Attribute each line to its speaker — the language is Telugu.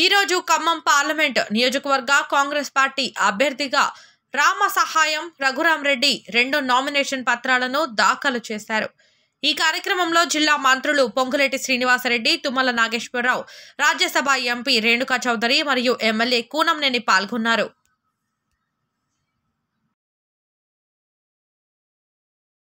Speaker 1: ఈరోజు ఖమ్మం పార్లమెంట్ నియోజకవర్గ కాంగ్రెస్ పార్టీ అభ్యర్థిగా రామ సహాయం రఘురాం రెడ్డి రెండు నామినేషన్ పత్రాలను దాఖలు చేశారు ఈ కార్యక్రమంలో జిల్లా మంత్రులు పొంగులేటి శ్రీనివాసరెడ్డి తుమ్మల నాగేశ్వరరావు రాజ్యసభ ఎంపీ రేణుకా చౌదరి మరియు ఎమ్మెల్యే కూనంనేని పాల్గొన్నారు